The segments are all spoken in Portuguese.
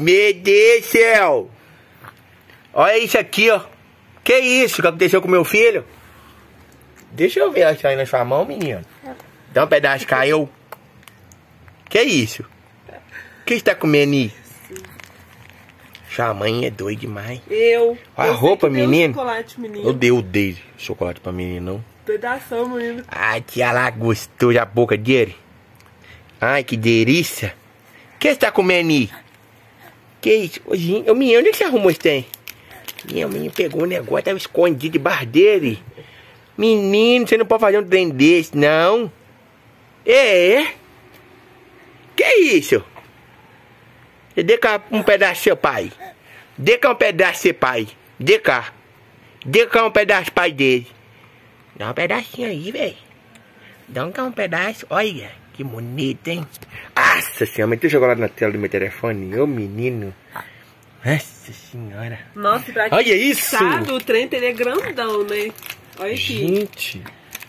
do céu! Olha isso aqui, ó. Que isso que aconteceu com meu filho? Deixa eu ver isso aí na sua mão, menino. Dá um pedaço, caiu. Que isso? O que está comendo aí? Sua mãe é doida demais. Eu. Olha eu a roupa, menino. Chocolate, menino. Eu dei, o dele. chocolate pra menino, não. Pedação, menino. Ai, tia ela gostou da boca dele? Ai, que delícia. O que está comendo aí? Que isso? Hoje, eu, menino, onde é que você arrumou isso tem? Minha menina pegou um negócio, tava escondido debaixo dele. Menino, você não pode fazer um trem desse, não. É? é? Que isso? dê cá um pedaço, seu pai. Dê cá um pedaço, seu pai. Dê cá. Dê cá um pedaço, pai dele. Dá um pedacinho aí, velho. Dá um pedaço. Olha, que bonito, hein? Nossa senhora, meteu chocolate na tela do meu telefone. Ô menino. Nossa senhora. Nossa, pra Olha isso! Sabe, o trem ele é grandão, né? Olha aqui. Gente.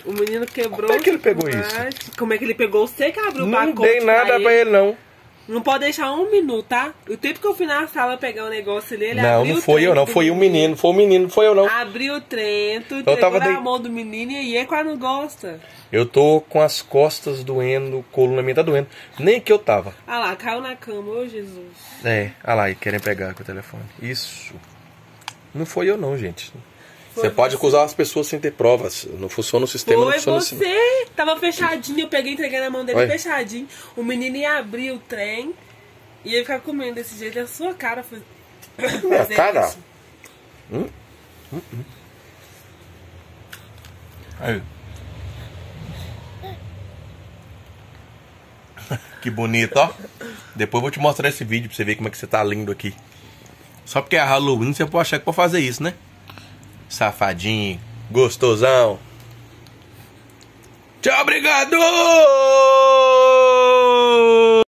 O menino quebrou. Como é que ele pegou isso? Como é que ele pegou? Você que abriu o pacote. Não dei nada pra ele, pra ele não. Não pode deixar um minuto, tá? O tempo que eu fui na sala pegar o um negócio dele, Não, não foi eu não, foi o menino, foi o menino, foi eu não. Abriu o trento, eu tava na de... mão do menino e é quase não gosta. Eu tô com as costas doendo, coluna minha tá doendo. Nem que eu tava. Ah lá, caiu na cama, ô Jesus. É, ah lá, e querem pegar com o telefone. Isso. Não foi eu não, gente você pode acusar as pessoas sem ter provas. Não funciona o sistema, Foi assim, não funciona você. Assim. Tava fechadinho, eu peguei, entreguei na mão dele Oi. fechadinho. O menino ia abrir o trem e ia ficar comendo desse jeito. A sua cara foi. a é cara? Hum? Hum, hum. Aí. Que bonito, ó. Depois eu vou te mostrar esse vídeo pra você ver como é que você tá lindo aqui. Só porque é Halloween, você pode achar que pode fazer isso, né? safadinho, gostosão. Tchau, obrigado!